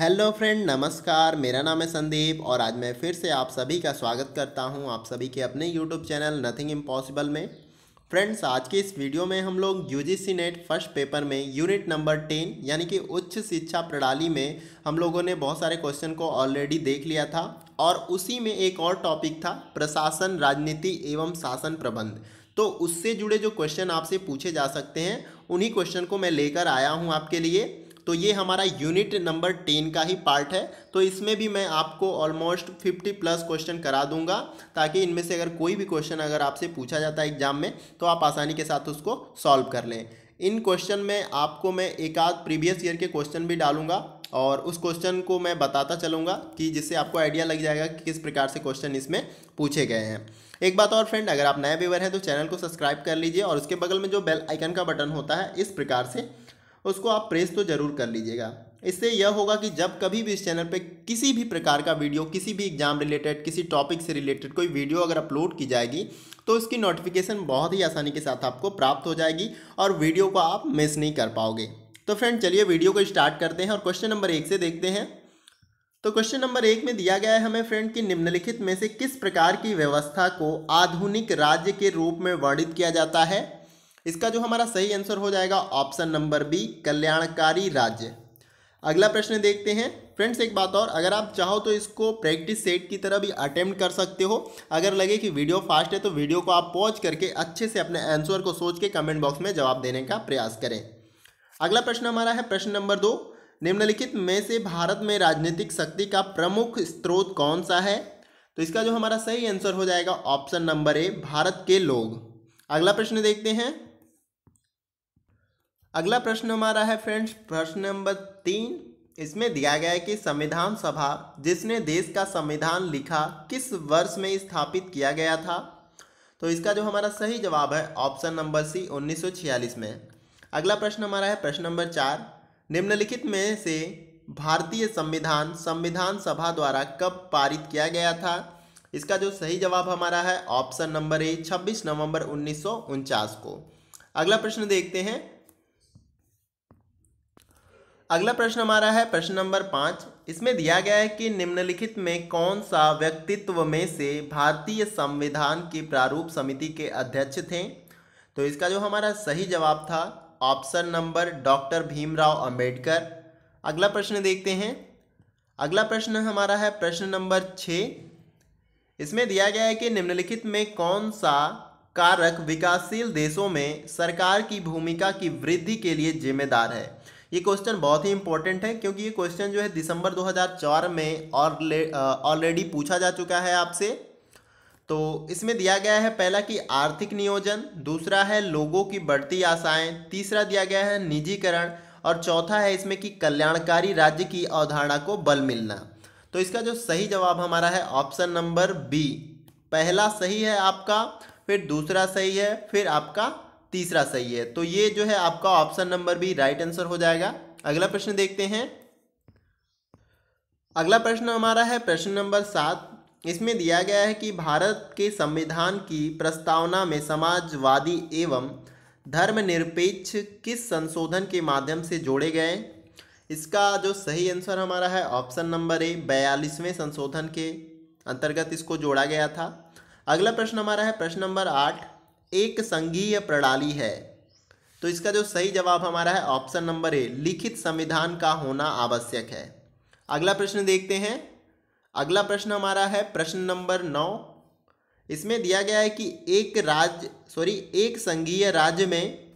hello friend नमस्कार मेरा नाम है संदीप और आज मैं फिर से आप सभी का स्वागत करता हूं आप सभी के अपने यूट्यूब चैनल नथिंग इम्पॉसिबल में फ्रेंड्स आज के इस वीडियो में हम लोग यूजीसी नेट फर्स्ट पेपर में यूनिट नंबर टेन यानी कि उच्च शिक्षा प्रणाली में हम लोगों ने बहुत सारे क्वेश्चन को ऑलरेडी देख लिया था और उसी में एक और टॉपिक था प्रशासन राजनीति एवं शासन प्रबंध तो उससे जुड़े जो क्वेश्चन आपसे पूछे जा सकते हैं उन्हीं क्वेश्चन को मैं लेकर आया हूँ आपके लिए तो ये हमारा यूनिट नंबर टेन का ही पार्ट है तो इसमें भी मैं आपको ऑलमोस्ट फिफ्टी प्लस क्वेश्चन करा दूंगा ताकि इनमें से अगर कोई भी क्वेश्चन अगर आपसे पूछा जाता है एग्जाम में तो आप आसानी के साथ उसको सॉल्व कर लें इन क्वेश्चन में आपको मैं एक आध प्रीवियस ईयर के क्वेश्चन भी डालूंगा और उस क्वेश्चन को मैं बताता चलूँगा कि जिससे आपको आइडिया लग जाएगा कि किस प्रकार से क्वेश्चन इसमें पूछे गए हैं एक बात और फ्रेंड अगर आप नए व्यूवर हैं तो चैनल को सब्सक्राइब कर लीजिए और उसके बगल में जो बेल आइकन का बटन होता है इस प्रकार से उसको आप प्रेस तो ज़रूर कर लीजिएगा इससे यह होगा कि जब कभी भी इस चैनल पे किसी भी प्रकार का वीडियो किसी भी एग्जाम रिलेटेड किसी टॉपिक से रिलेटेड कोई वीडियो अगर अपलोड की जाएगी तो उसकी नोटिफिकेशन बहुत ही आसानी के साथ आपको प्राप्त हो जाएगी और वीडियो को आप मिस नहीं कर पाओगे तो फ्रेंड चलिए वीडियो को स्टार्ट करते हैं और क्वेश्चन नंबर एक से देखते हैं तो क्वेश्चन नंबर एक में दिया गया है हमें फ्रेंड कि निम्नलिखित में से किस प्रकार की व्यवस्था को आधुनिक राज्य के रूप में वर्णित किया जाता है इसका जो हमारा सही आंसर हो जाएगा ऑप्शन नंबर बी कल्याणकारी राज्य अगला प्रश्न देखते हैं फ्रेंड्स एक बात और अगर आप चाहो तो इसको प्रैक्टिस सेट की तरह भी अटेम्प्ट कर सकते हो अगर लगे कि वीडियो फास्ट है तो वीडियो को आप पॉज करके अच्छे से अपने आंसर को सोच के कमेंट बॉक्स में जवाब देने का प्रयास करें अगला प्रश्न हमारा है प्रश्न नंबर दो निम्नलिखित में से भारत में राजनीतिक शक्ति का प्रमुख स्रोत कौन सा है तो इसका जो हमारा सही आंसर हो जाएगा ऑप्शन नंबर ए भारत के लोग अगला प्रश्न देखते हैं अगला प्रश्न हमारा है फ्रेंड्स प्रश्न नंबर तीन इसमें दिया गया है कि संविधान सभा जिसने देश का संविधान लिखा किस वर्ष में स्थापित किया गया था तो इसका जो हमारा सही जवाब है ऑप्शन नंबर सी 1946 में अगला प्रश्न हमारा है प्रश्न नंबर चार निम्नलिखित में से भारतीय संविधान संविधान सभा द्वारा कब पारित किया गया था इसका जो सही जवाब हमारा है ऑप्शन नंबर ए 26 नवंबर उन्नीस को अगला प्रश्न देखते हैं अगला प्रश्न हमारा है प्रश्न नंबर पाँच इसमें दिया गया है कि निम्नलिखित में कौन सा व्यक्तित्व में से भारतीय संविधान की प्रारूप समिति के अध्यक्ष थे तो इसका जो हमारा सही जवाब था option number doctor Bhimrao Ambedkar अगला प्रश्न देखते हैं अगला प्रश्न हमारा है प्रश्न नंबर छः इसमें दिया गया है कि निम्नलिखित में कौन सा कारक विकासशील देशों में सरकार की भूमिका की वृद्धि के लिए जिम्मेदार है ये क्वेश्चन बहुत ही इंपॉर्टेंट है क्योंकि ये क्वेश्चन जो है दिसंबर 2004 में ऑलरेडी पूछा जा चुका है आपसे तो इसमें दिया गया है पहला कि आर्थिक नियोजन दूसरा है लोगों की बढ़ती आशाएं तीसरा दिया गया है निजीकरण और चौथा है इसमें कि कल्याणकारी राज्य की अवधारणा को बल मिलना तो इसका जो सही जवाब हमारा है ऑप्शन नंबर बी पहला सही है आपका फिर दूसरा सही है फिर आपका तीसरा सही है तो ये जो है आपका ऑप्शन नंबर भी राइट आंसर हो जाएगा अगला प्रश्न देखते हैं अगला प्रश्न हमारा है प्रश्न नंबर सात इसमें दिया गया है कि भारत के संविधान की प्रस्तावना में समाजवादी एवं धर्मनिरपेक्ष किस संशोधन के माध्यम से जोड़े गए इसका जो सही आंसर हमारा है ऑप्शन नंबर ए बयालीसवें संशोधन के अंतर्गत इसको जोड़ा गया था अगला प्रश्न हमारा है प्रश्न नंबर आठ एक संघीय प्रणाली है तो इसका जो सही जवाब हमारा है ऑप्शन नंबर ए लिखित संविधान का होना आवश्यक है अगला प्रश्न देखते हैं अगला प्रश्न हमारा है प्रश्न नंबर नौ इसमें दिया गया है कि एक राज्य सॉरी एक संघीय राज्य में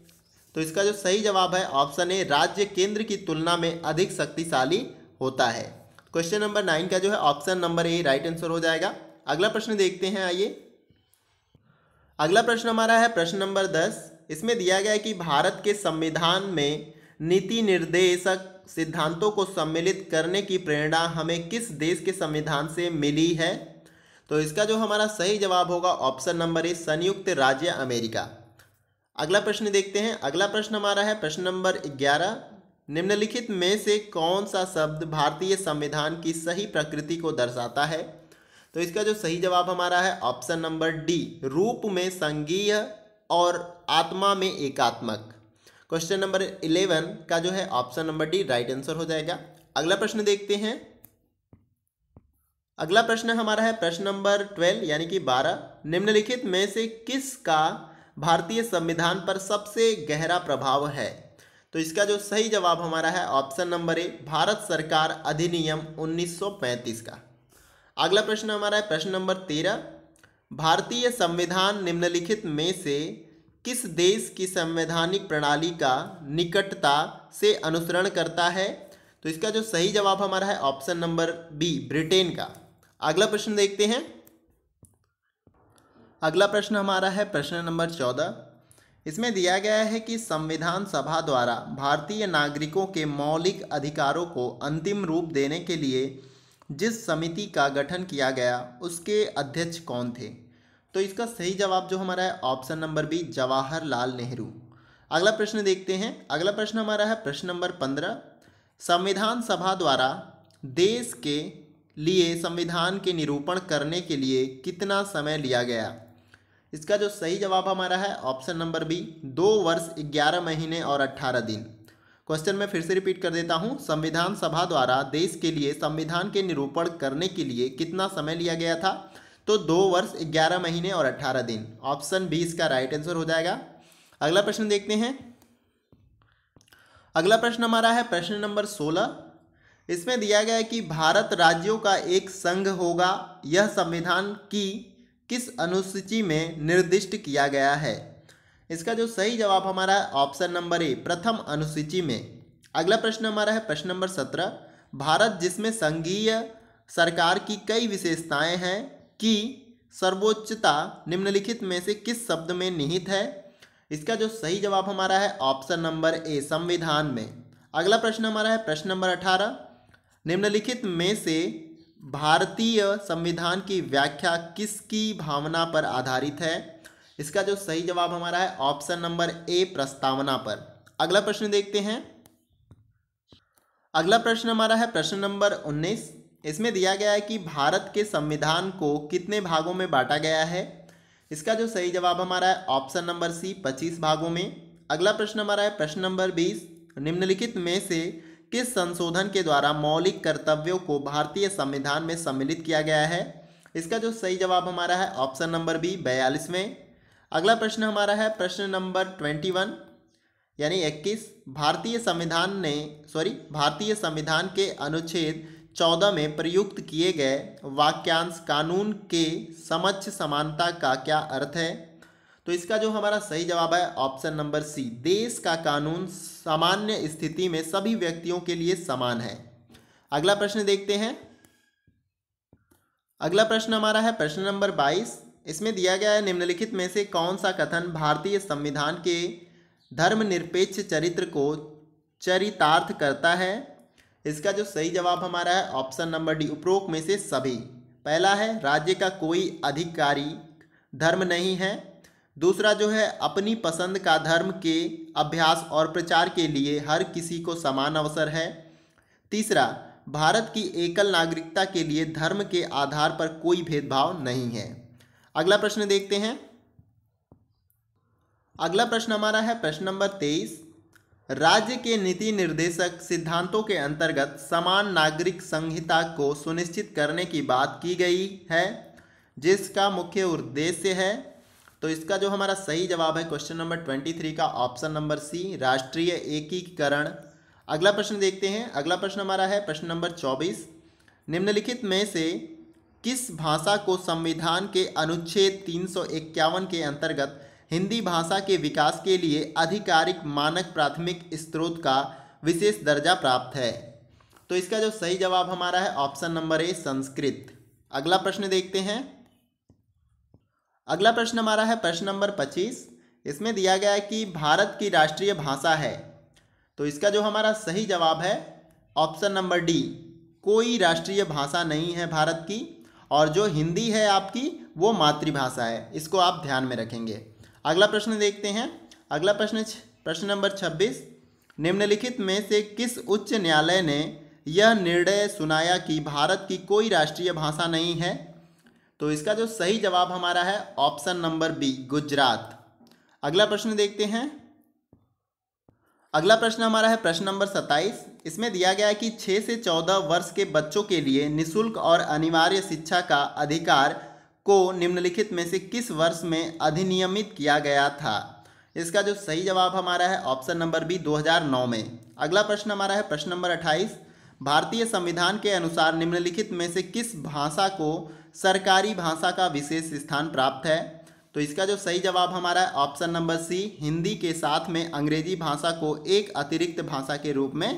तो इसका जो सही जवाब है ऑप्शन ए राज्य केंद्र की तुलना में अधिक शक्तिशाली होता है क्वेश्चन नंबर नाइन का जो है option number A right answer हो जाएगा अगला प्रश्न देखते हैं आइए अगला प्रश्न हमारा है प्रश्न नंबर दस इसमें दिया गया है कि भारत के संविधान में नीति निर्देशक सिद्धांतों को सम्मिलित करने की प्रेरणा हमें किस देश के संविधान से मिली है तो इसका जो हमारा सही जवाब होगा ऑप्शन नंबर ए संयुक्त राज्य अमेरिका अगला प्रश्न देखते हैं अगला प्रश्न हमारा है प्रश्न नंबर ग्यारह निम्नलिखित में से कौन सा शब्द भारतीय संविधान की सही प्रकृति को दर्शाता है तो इसका जो सही जवाब हमारा है ऑप्शन नंबर डी रूप में संघीय और आत्मा में एकात्मक क्वेश्चन नंबर इलेवन का जो है option number D right answer हो जाएगा अगला प्रश्न देखते हैं अगला प्रश्न हमारा है प्रश्न नंबर ट्वेल्व यानी कि बारह निम्नलिखित में से किसका भारतीय संविधान पर सबसे गहरा प्रभाव है तो इसका जो सही जवाब हमारा है ऑप्शन नंबर ए भारत सरकार अधिनियम 1935 का अगला प्रश्न हमारा है प्रश्न नंबर तेरह भारतीय संविधान निम्नलिखित में से किस देश की संवैधानिक प्रणाली का निकटता से अनुसरण करता है तो इसका जो सही जवाब हमारा है ऑप्शन नंबर बी ब्रिटेन का अगला प्रश्न देखते हैं अगला प्रश्न हमारा है प्रश्न नंबर चौदह इसमें दिया गया है कि संविधान सभा द्वारा भारतीय नागरिकों के मौलिक अधिकारों को अंतिम रूप देने के लिए जिस समिति का गठन किया गया उसके अध्यक्ष कौन थे तो इसका सही जवाब जो हमारा है option number B Jawaharlal Nehru अगला प्रश्न देखते हैं अगला प्रश्न हमारा है प्रश्न नंबर पंद्रह संविधान सभा द्वारा देश के लिए संविधान के निरूपण करने के लिए कितना समय लिया गया इसका जो सही जवाब हमारा है ऑप्शन नंबर बी दो वर्ष ग्यारह महीने और अट्ठारह दिन क्वेश्चन में फिर से रिपीट कर देता हूँ संविधान सभा द्वारा देश के लिए संविधान के निरूपण करने के लिए कितना समय लिया गया था तो दो वर्ष ग्यारह महीने और अट्ठारह दिन ऑप्शन बी इसका राइट आंसर हो जाएगा अगला प्रश्न देखते हैं अगला प्रश्न हमारा है प्रश्न नंबर सोलह इसमें दिया गया है कि भारत राज्यों का एक संघ होगा यह संविधान की किस अनुसूची में निर्दिष्ट किया गया है इसका जो सही जवाब हमारा है ऑप्शन नंबर ए प्रथम अनुसूची में अगला प्रश्न हमारा है प्रश्न नंबर सत्रह भारत जिसमें संघीय सरकार की कई विशेषताएं हैं कि सर्वोच्चता निम्नलिखित में से किस शब्द में निहित है इसका जो सही जवाब हमारा है ऑप्शन नंबर ए संविधान में अगला प्रश्न हमारा है प्रश्न नंबर अठारह निम्नलिखित में से भारतीय संविधान की व्याख्या किसकी भावना पर आधारित है इसका जो सही जवाब हमारा है ऑप्शन नंबर ए प्रस्तावना पर अगला प्रश्न देखते हैं अगला प्रश्न हमारा है प्रश्न नंबर उन्नीस इसमें दिया गया है कि भारत के संविधान को कितने भागों में बांटा गया है इसका जो सही जवाब हमारा है ऑप्शन नंबर सी पच्चीस भागों में अगला प्रश्न हमारा है प्रश्न नंबर बीस निम्नलिखित में से किस संशोधन के द्वारा मौलिक कर्तव्यों को भारतीय संविधान में सम्मिलित किया गया है इसका जो सही जवाब हमारा है ऑप्शन नंबर बी बयालीसवें अगला प्रश्न हमारा है प्रश्न नंबर ट्वेंटी वन यानी इक्कीस भारतीय संविधान ने सॉरी भारतीय संविधान के अनुच्छेद चौदह में प्रयुक्त किए गए वाक्यांश कानून के समक्ष समानता का क्या अर्थ है तो इसका जो हमारा सही जवाब है ऑप्शन नंबर सी देश का कानून सामान्य स्थिति में सभी व्यक्तियों के लिए समान है अगला प्रश्न देखते हैं अगला प्रश्न हमारा है प्रश्न नंबर बाईस इसमें दिया गया है निम्नलिखित में से कौन सा कथन भारतीय संविधान के धर्मनिरपेक्ष चरित्र को चरितार्थ करता है इसका जो सही जवाब हमारा है ऑप्शन नंबर डी उपरोक्त में से सभी पहला है राज्य का कोई अधिकारी धर्म नहीं है दूसरा जो है अपनी पसंद का धर्म के अभ्यास और प्रचार के लिए हर किसी को समान अवसर है तीसरा भारत की एकल नागरिकता के लिए धर्म के आधार पर कोई भेदभाव नहीं है अगला प्रश्न देखते हैं अगला प्रश्न हमारा है प्रश्न नंबर तेईस राज्य के नीति निर्देशक सिद्धांतों के अंतर्गत समान नागरिक संहिता को सुनिश्चित करने की बात की गई है जिसका मुख्य उद्देश्य है तो इसका जो हमारा सही जवाब है क्वेश्चन नंबर ट्वेंटी थ्री का ऑप्शन नंबर सी राष्ट्रीय एकीकरण अगला प्रश्न देखते हैं अगला प्रश्न हमारा है प्रश्न नंबर चौबीस निम्नलिखित में से किस भाषा को संविधान के अनुच्छेद तीन के अंतर्गत हिंदी भाषा के विकास के लिए आधिकारिक मानक प्राथमिक स्त्रोत का विशेष दर्जा प्राप्त है तो इसका जो सही जवाब हमारा है ऑप्शन नंबर ए संस्कृत अगला प्रश्न देखते हैं अगला प्रश्न हमारा है प्रश्न नंबर पच्चीस इसमें दिया गया है कि भारत की राष्ट्रीय भाषा है तो इसका जो हमारा सही जवाब है ऑप्शन नंबर डी कोई राष्ट्रीय भाषा नहीं है भारत की और जो हिंदी है आपकी वो मातृभाषा है इसको आप ध्यान में रखेंगे अगला प्रश्न देखते हैं अगला प्रश्न प्रश्न नंबर छब्बीस निम्नलिखित में से किस उच्च न्यायालय ने यह निर्णय सुनाया कि भारत की कोई राष्ट्रीय भाषा नहीं है तो इसका जो सही जवाब हमारा है ऑप्शन नंबर बी गुजरात अगला प्रश्न देखते हैं अगला प्रश्न हमारा है प्रश्न नंबर 27 इसमें दिया गया है कि 6 से 14 वर्ष के बच्चों के लिए निशुल्क और अनिवार्य शिक्षा का अधिकार को निम्नलिखित में से किस वर्ष में अधिनियमित किया गया था इसका जो सही जवाब हमारा है ऑप्शन नंबर बी 2009 में अगला प्रश्न हमारा है प्रश्न नंबर 28 भारतीय संविधान के अनुसार निम्नलिखित में से किस भाषा को सरकारी भाषा का विशेष स्थान प्राप्त है तो इसका जो सही जवाब हमारा है ऑप्शन नंबर सी हिंदी के साथ में अंग्रेजी भाषा को एक अतिरिक्त भाषा के रूप में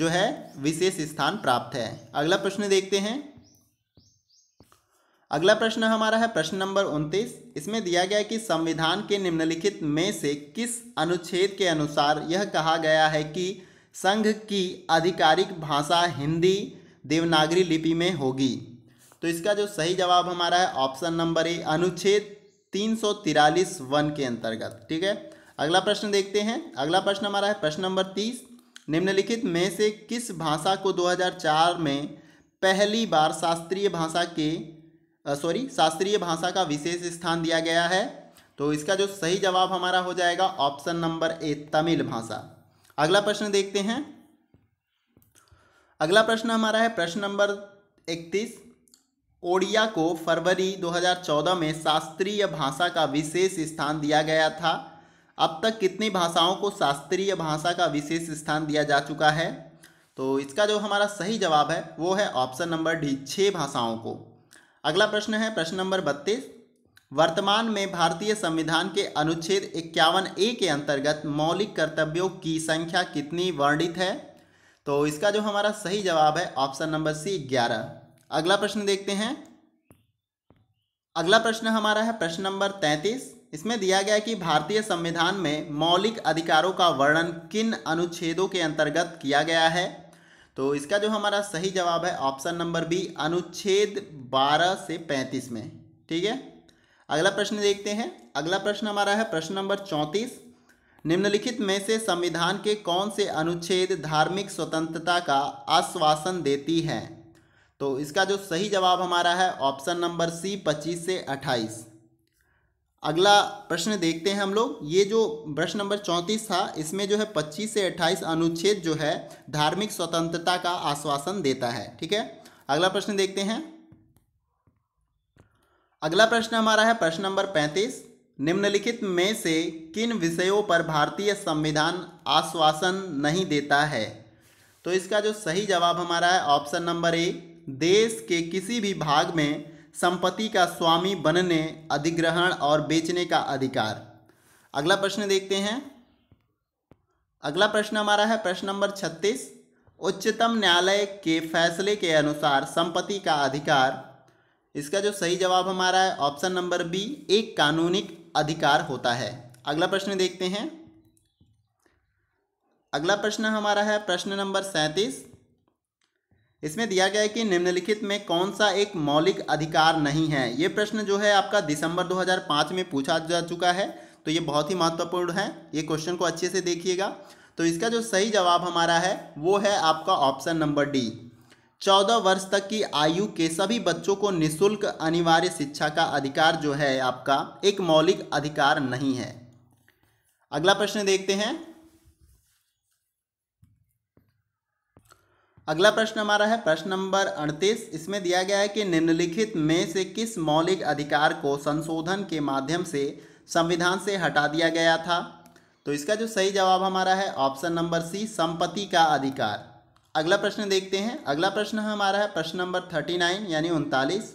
जो है विशेष स्थान प्राप्त है अगला प्रश्न देखते हैं अगला प्रश्न हमारा है प्रश्न नंबर उनतीस इसमें दिया गया है कि संविधान के निम्नलिखित में से किस अनुच्छेद के अनुसार यह कहा गया है कि संघ की आधिकारिक भाषा हिंदी देवनागरी लिपि में होगी तो इसका जो सही जवाब हमारा है ऑप्शन नंबर ए अनुच्छेद तीन सौ तिरालीस वन के अंतर्गत ठीक है अगला प्रश्न देखते हैं अगला प्रश्न हमारा है प्रश्न नंबर तीस निम्नलिखित में से किस भाषा को 2004 में पहली बार शास्त्रीय भाषा के सॉरी शास्त्रीय भाषा का विशेष स्थान दिया गया है तो इसका जो सही जवाब हमारा हो जाएगा ऑप्शन नंबर ए तमिल भाषा अगला प्रश्न देखते हैं अगला प्रश्न हमारा है प्रश्न नंबर इकतीस ओडिया को फरवरी 2014 में शास्त्रीय भाषा का विशेष स्थान दिया गया था अब तक कितनी भाषाओं को शास्त्रीय भाषा का विशेष स्थान दिया जा चुका है तो इसका जो हमारा सही जवाब है वो है ऑप्शन नंबर डी छः भाषाओं को अगला प्रश्न है प्रश्न नंबर बत्तीस वर्तमान में भारतीय संविधान के अनुच्छेद इक्यावन ए के अंतर्गत मौलिक कर्तव्यों की संख्या कितनी वर्णित है तो इसका जो हमारा सही जवाब है ऑप्शन नंबर सी ग्यारह अगला प्रश्न देखते हैं अगला प्रश्न हमारा है प्रश्न नंबर तैंतीस इसमें दिया गया कि भारतीय संविधान में मौलिक अधिकारों का वर्णन किन अनुच्छेदों के अंतर्गत किया गया है तो इसका जो हमारा सही जवाब है ऑप्शन नंबर बी अनुच्छेद 12 से 35 में ठीक है अगला प्रश्न देखते हैं अगला प्रश्न हमारा है प्रश्न नंबर चौंतीस निम्नलिखित में से संविधान के कौन से अनुच्छेद धार्मिक स्वतंत्रता का आश्वासन देती हैं तो इसका जो सही जवाब हमारा है ऑप्शन नंबर सी पच्चीस से अट्ठाईस अगला प्रश्न देखते हैं हम लोग ये जो प्रश्न नंबर चौंतीस था इसमें जो है पच्चीस से अट्ठाईस अनुच्छेद जो है धार्मिक स्वतंत्रता का आश्वासन देता है ठीक है अगला प्रश्न देखते हैं अगला प्रश्न हमारा है प्रश्न नंबर पैंतीस निम्नलिखित में से किन विषयों पर भारतीय संविधान आश्वासन नहीं देता है तो इसका जो सही जवाब हमारा है ऑप्शन नंबर ए देश के किसी भी भाग में संपत्ति का स्वामी बनने अधिग्रहण और बेचने का अधिकार अगला प्रश्न देखते हैं अगला प्रश्न हमारा है प्रश्न नंबर छत्तीस उच्चतम न्यायालय के फैसले के अनुसार संपत्ति का अधिकार इसका जो सही जवाब हमारा है ऑप्शन नंबर बी एक कानूनिक अधिकार होता है अगला प्रश्न देखते हैं अगला प्रश्न हमारा है प्रश्न नंबर सैंतीस इसमें दिया गया है कि निम्नलिखित में कौन सा एक मौलिक अधिकार नहीं है ये प्रश्न जो है आपका दिसंबर 2005 में पूछा जा चुका है तो ये बहुत ही महत्वपूर्ण है ये क्वेश्चन को अच्छे से देखिएगा तो इसका जो सही जवाब हमारा है वो है आपका ऑप्शन नंबर डी चौदह वर्ष तक की आयु के सभी बच्चों को निःशुल्क अनिवार्य शिक्षा का अधिकार जो है आपका एक मौलिक अधिकार नहीं है अगला प्रश्न देखते हैं अगला प्रश्न हमारा है प्रश्न नंबर अड़तीस इसमें दिया गया है कि निम्नलिखित में से किस मौलिक अधिकार को संशोधन के माध्यम से संविधान से हटा दिया गया था तो इसका जो सही जवाब हमारा है ऑप्शन नंबर सी संपत्ति का अधिकार अगला प्रश्न देखते हैं अगला प्रश्न हमारा है प्रश्न नंबर थर्टी नाइन यानी उनतालीस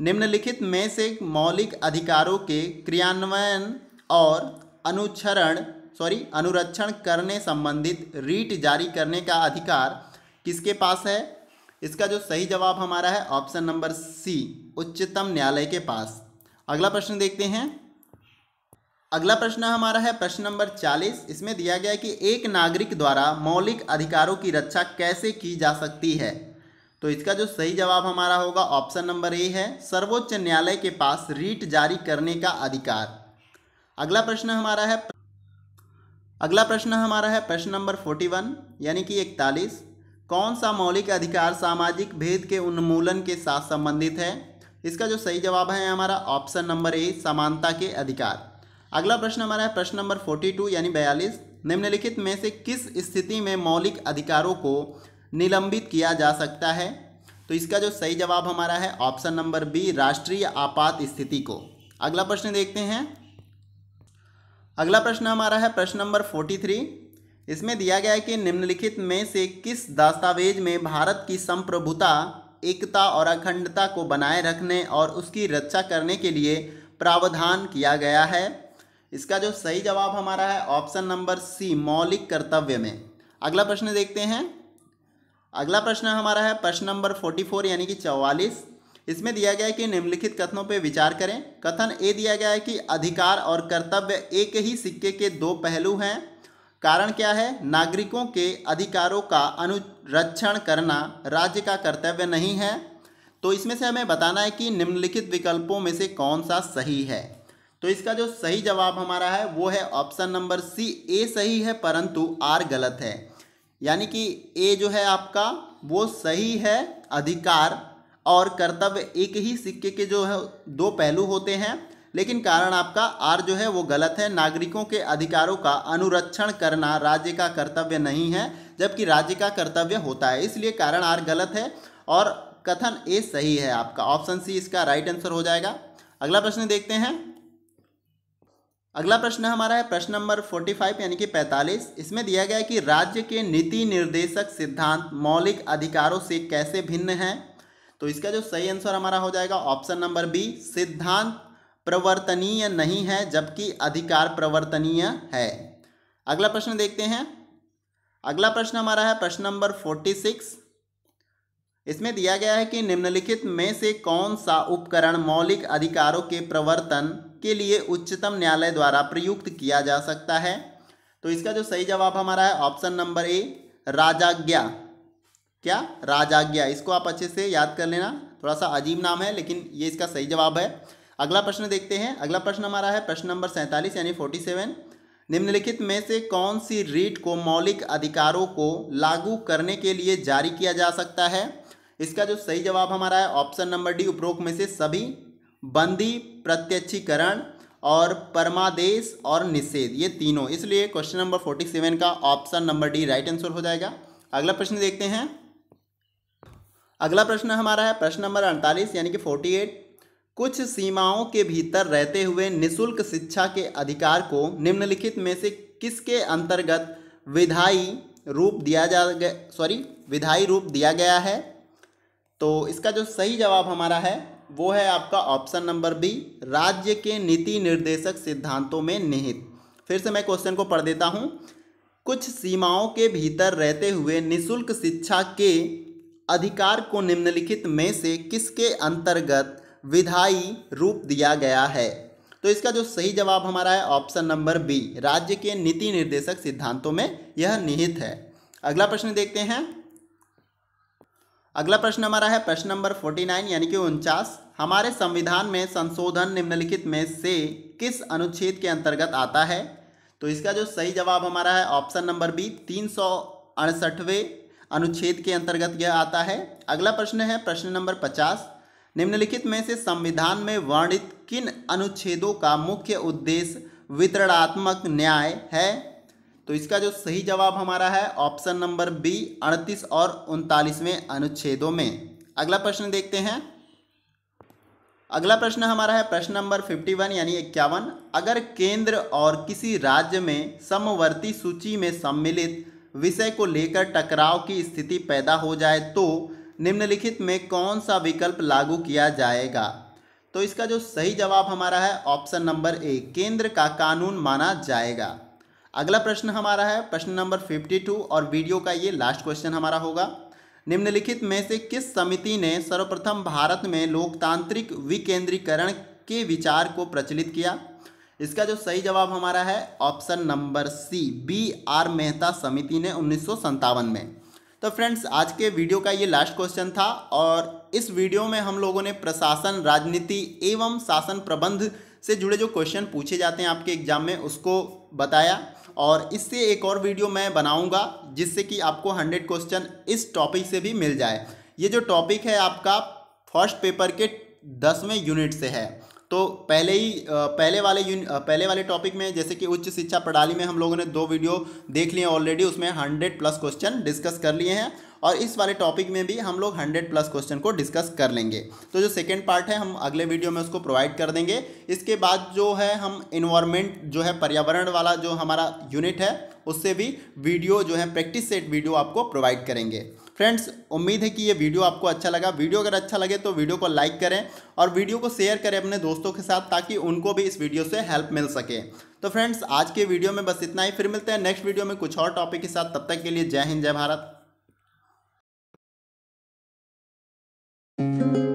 निम्नलिखित में से मौलिक अधिकारों के क्रियान्वयन और अनुच्छरण सॉरी अनुरक्षण करने संबंधित रीट जारी करने का अधिकार किसके पास है इसका जो सही जवाब हमारा है ऑप्शन नंबर सी उच्चतम न्यायालय के पास अगला प्रश्न देखते हैं अगला प्रश्न हमारा है प्रश्न नंबर 40 इसमें दिया गया है कि एक नागरिक द्वारा मौलिक अधिकारों की रक्षा कैसे की जा सकती है तो इसका जो सही जवाब हमारा होगा ऑप्शन नंबर ए है सर्वोच्च न्यायालय के पास रीट जारी करने का अधिकार अगला प्रश्न हमारा है अगला प्रश्न हमारा है प्रश्न नंबर 41 यानी कि इकतालीस कौन सा मौलिक अधिकार सामाजिक भेद के उन्मूलन के साथ संबंधित है इसका जो सही जवाब है हमारा ऑप्शन नंबर ए समानता के अधिकार अगला प्रश्न हमारा है प्रश्न नंबर फोर्टी टू यानी बयालीस निम्नलिखित में से किस स्थिति में मौलिक अधिकारों को निलंबित किया जा सकता है तो इसका जो सही जवाब हमारा है ऑप्शन नंबर बी राष्ट्रीय आपात स्थिति को अगला प्रश्न देखते हैं अगला प्रश्न हमारा है प्रश्न नंबर फोर्टी थ्री इसमें दिया गया है कि निम्नलिखित में से किस दस्तावेज में भारत की संप्रभुता एकता और अखंडता को बनाए रखने और उसकी रक्षा करने के लिए प्रावधान किया गया है इसका जो सही जवाब हमारा है ऑप्शन नंबर सी मौलिक कर्तव्य में अगला प्रश्न देखते हैं अगला प्रश्न हमारा है प्रश्न नंबर फोर्टी फोर यानी कि चौवालीस इसमें दिया गया है कि निम्नलिखित कथनों पर विचार करें कथन ए दिया गया है कि अधिकार और कर्तव्य एक ही सिक्के के दो पहलू हैं कारण क्या है नागरिकों के अधिकारों का अनुरक्षण करना राज्य का कर्तव्य नहीं है तो इसमें से हमें बताना है कि निम्नलिखित विकल्पों में से कौन सा सही है तो इसका जो सही जवाब हमारा है वो है ऑप्शन नंबर सी ए सही है परंतु आर गलत है यानी कि ए जो है आपका वो सही है अधिकार और कर्तव्य एक ही सिक्के के जो है दो पहलू होते हैं लेकिन कारण आपका आर जो है वो गलत है नागरिकों के अधिकारों का अनुरक्षण करना राज्य का कर्तव्य नहीं है जबकि राज्य का कर्तव्य होता है इसलिए कारण आर गलत है और कथन ए सही है आपका ऑप्शन सी इसका राइट आंसर हो जाएगा अगला प्रश्न देखते हैं अगला प्रश्न हमारा है प्रश्न नंबर 45 यानी कि 45 इसमें दिया गया है कि राज्य के नीति निर्देशक सिद्धांत मौलिक अधिकारों से कैसे भिन्न हैं तो इसका जो सही आंसर हमारा हो जाएगा ऑप्शन नंबर बी सिद्धांत प्रवर्तनीय नहीं है जबकि अधिकार प्रवर्तनीय है अगला प्रश्न देखते हैं अगला प्रश्न हमारा है प्रश्न नंबर फोर्टी सिक्स इसमें दिया गया है कि निम्नलिखित में से कौन सा उपकरण मौलिक अधिकारों के प्रवर्तन के लिए उच्चतम न्यायालय द्वारा प्रयुक्त किया जा सकता है तो इसका जो सही जवाब हमारा है ऑप्शन नंबर ए राजाज्ञा क्या राजाज्ञा इसको आप अच्छे से याद कर लेना थोड़ा सा अजीब नाम है लेकिन ये इसका सही जवाब है अगला प्रश्न देखते हैं अगला प्रश्न हमारा है प्रश्न नंबर सैंतालीस यानी फोर्टी सेवन निम्नलिखित में से कौन सी रीट को मौलिक अधिकारों को लागू करने के लिए जारी किया जा सकता है इसका जो सही जवाब हमारा है ऑप्शन नंबर डी उपरोक्त में से सभी बंदी प्रत्यक्षीकरण और परमादेश और निषेध ये तीनों इसलिए क्वेश्चन नंबर फोर्टी सेवन का option number D right answer हो जाएगा अगला प्रश्न देखते हैं अगला प्रश्न हमारा है प्रश्न नंबर अड़तालीस यानी कि फोर्टी एट कुछ सीमाओं के भीतर रहते हुए निशुल्क शिक्षा के अधिकार को निम्नलिखित में से किसके अंतर्गत विधायी रूप दिया जा सॉरी विधायी रूप दिया गया है तो इसका जो सही जवाब हमारा है वो है आपका ऑप्शन नंबर बी राज्य के नीति निर्देशक सिद्धांतों में निहित फिर से मैं क्वेश्चन को पढ़ देता हूँ कुछ सीमाओं के भीतर रहते हुए निशुल्क शिक्षा के अधिकार को निम्नलिखित में से किसके अंतर्गत विधायी रूप दिया गया है तो इसका जो सही जवाब हमारा है ऑप्शन नंबर बी राज्य के नीति निर्देशक सिद्धांतों में यह निहित है अगला प्रश्न देखते हैं अगला प्रश्न हमारा है प्रश्न नंबर फोर्टी नाइन यानी कि उनचास हमारे संविधान में संशोधन निम्नलिखित में से किस अनुच्छेद के अंतर्गत आता है तो इसका जो सही जवाब हमारा है ऑप्शन नंबर बी तीन सौ अड़सठवें अनुच्छेद के अंतर्गत यह आता है अगला प्रश्न है प्रश्न नंबर पचास निम्नलिखित में से संविधान में वर्णित किन अनुच्छेदों का मुख्य उद्देश्य वितरणात्मक न्याय है तो इसका जो सही जवाब हमारा है ऑप्शन नंबर बी अड़तीस और उनतालीसवें अनुच्छेदों में अगला प्रश्न देखते हैं अगला प्रश्न हमारा है प्रश्न नंबर 51 यानी इक्यावन अगर केंद्र और किसी राज्य में समवर्ती सूची में सम्मिलित विषय को लेकर टकराव की स्थिति पैदा हो जाए तो निम्नलिखित में कौन सा विकल्प लागू किया जाएगा तो इसका जो सही जवाब हमारा है ऑप्शन नंबर ए केंद्र का कानून माना जाएगा अगला प्रश्न हमारा है प्रश्न नंबर 52 और वीडियो का ये लास्ट क्वेश्चन हमारा होगा निम्नलिखित में से किस समिति ने सर्वप्रथम भारत में लोकतांत्रिक विकेंद्रीकरण के विचार को प्रचलित किया इसका जो सही जवाब हमारा है option number C B R Mehta समिति ने उन्नीस में तो फ्रेंड्स आज के वीडियो का ये लास्ट क्वेश्चन था और इस वीडियो में हम लोगों ने प्रशासन राजनीति एवं शासन प्रबंध से जुड़े जो क्वेश्चन पूछे जाते हैं आपके एग्जाम में उसको बताया और इससे एक और वीडियो मैं बनाऊंगा जिससे कि आपको हंड्रेड क्वेश्चन इस टॉपिक से भी मिल जाए ये जो टॉपिक है आपका फर्स्ट पेपर के दसवें यूनिट से है तो पहले ही पहले वाले यून पहले वाले टॉपिक में जैसे कि उच्च शिक्षा प्रणाली में हम लोगों ने दो वीडियो देख लिए ऑलरेडी उसमें हंड्रेड प्लस क्वेश्चन डिस्कस कर लिए हैं और इस वाले टॉपिक में भी हम लोग हंड्रेड प्लस क्वेश्चन को डिस्कस कर लेंगे तो जो सेकेंड पार्ट है हम अगले वीडियो में उसको प्रोवाइड कर देंगे इसके बाद जो है हम इन्वायरमेंट जो है पर्यावरण वाला जो हमारा यूनिट है उससे भी वीडियो जो है प्रैक्टिस सेट वीडियो आपको प्रोवाइड करेंगे फ्रेंड्स उम्मीद है कि ये वीडियो आपको अच्छा लगा वीडियो अगर अच्छा लगे तो वीडियो को लाइक करें और वीडियो को शेयर करें अपने दोस्तों के साथ ताकि उनको भी इस वीडियो से हेल्प मिल सके तो फ्रेंड्स आज के वीडियो में बस इतना ही फिर मिलते हैं नेक्स्ट वीडियो में कुछ और टॉपिक के साथ तब तक के लिए जय हिंद जय भारत